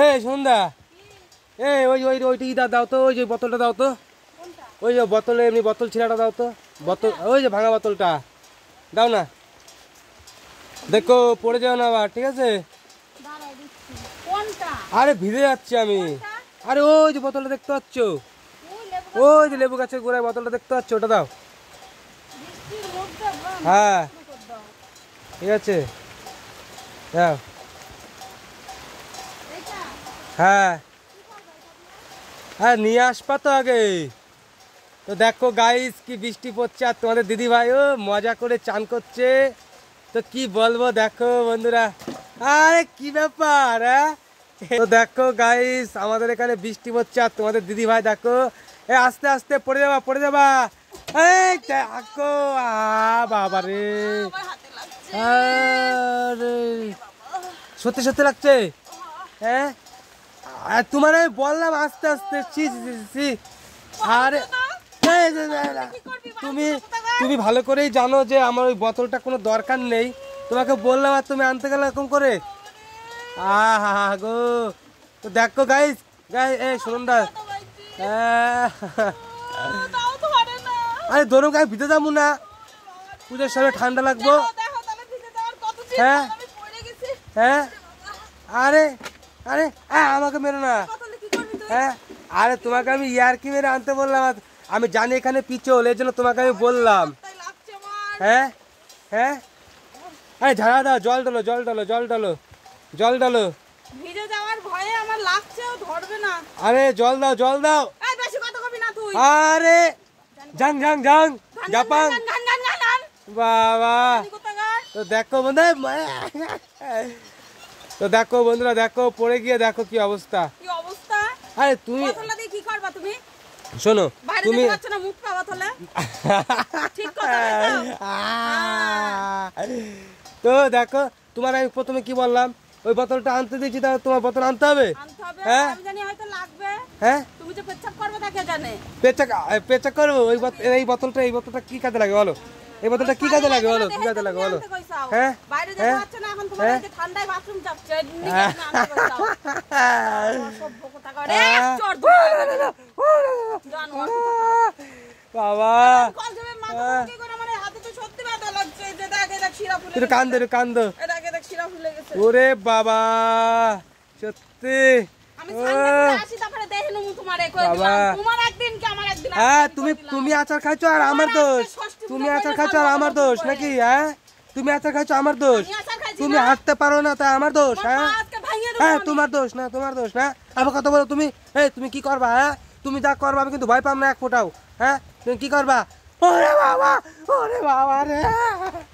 এই সন্ধ্যা এই ওই ওই ওইটা ইদা দাও তো ওই যে বোতলটা দাও তো ওই যে বোতলে এমনি বোতল ছিলাটা দাও তো বোতল ওই যে ভাঙা বোতলটা দাও না দেখো পড়ে যাও না আবার ঠিক আছে আরে ভিজে যাচ্ছি আমি আরে ওই যে বোতলটা দেখতে পাচ্ছ ওই যে লেবু গাছের গোড়ায় বোতলটা দেখতে পাচ্ছ ওটা দাও হ্যাঁ ঠিক আছে হ্যাঁ হ্যাঁ হ্যাঁ নিয়ে আসবা তো আগে তো দেখো গাইস কি বৃষ্টি পড়ছে আর তোমাদের দিদিভাই ও মজা করে চান করছে তো কি বলবো দেখো বন্ধুরা আরে কি ব্যাপার হ্যাঁ তো দেখো গাইস আমাদের এখানে বৃষ্টি পড়ছে আর তোমাদের দিদিভাই দেখো এ আস্তে আস্তে পড়ে যাবা পড়ে যাবা দেখো আ বাবা রে সত্যি সত্যি লাগছে হ্যাঁ আর তোমার আমি বললাম আস্তে আস্তে আর হ্যাঁ, হ্যাঁ, হ্যাঁ, তুমি তুমি ভালো করেই জানো যে আমার ওই বোতলটা কোনো দরকার নেই তোমাকে বললাম আর তুমি আনতে গেলে এরকম করে আ হা হা গো তো দেখো গাইজ গাই এই শুনুন না আরে ধরো গায়ে ভিতরে যাবো না পুজোর সময় ঠান্ডা লাগবো হ্যাঁ হ্যাঁ আরে আরে হ্যাঁ, আমাকে মেরো না হ্যাঁ আরে তোমাকে আমি ইয়ার মেরে আনতে বললাম আমি জানি এখানে পিচল এই জন্য তোমাকে আমি বললাম হ্যাঁ হ্যাঁ আরে ঝাড়া দাও জল ডালো জল ডালো জল ডালো জল ডালো আরে জল দাও জল দাও আরে জাং জাং ঝাং জাপান বাবা তো দেখো হয় তো দেখো বন্ধুরা দেখো পড়ে গিয়ে দেখো কি অবস্থা কি অবস্থা আরে তুমি কথা দিয়ে কি করবা তুমি শোনো তুমি মুখ পাওয়া তোলা ঠিক কথা তো দেখো তোমার আমি প্রথমে কি বললাম ওই বোতলটা আনতে দিয়েছি তাহলে তোমার বোতল আনতে হবে হ্যাঁ হ্যাঁ তুমি যে পেচ্ছাপ করবে তাকে জানে পেচ্ছাপ পেচ্ছাপ করবে ওই এই বোতলটা এই বোতলটা কি কাজে লাগে বলো এই বোতলটা কি কাজে লাগে বলো কি কাজে লাগে বলো হ্যাঁ বাইরে যেতে হ্যাঁ? পারছো না এখন হ্যাঁ? ঠান্ডায় বাথরুম যাচ্ছে হ্যাঁ? বাবা ওরে বাবা সত্যি হ্যাঁ, তুমি তুমি আচার খাইছো আর আমার দোষ তুমি আচার আর আমার দোষ নাকি হ্যাঁ তুমি আচার খাইছো আমার দোষ তুমি হাঁটতে পারো না তাই আমার দোষ হ্যাঁ হ্যাঁ তোমার দোষ না তোমার দোষ না আমার কথা বলো তুমি হ্যাঁ তুমি কি করবা হ্যাঁ তুমি যা করবা আমি কিন্তু ভয় পাম না এক ফোটাও হ্যাঁ তুমি কি করবা ওরে বাবা ওরে বাবা রে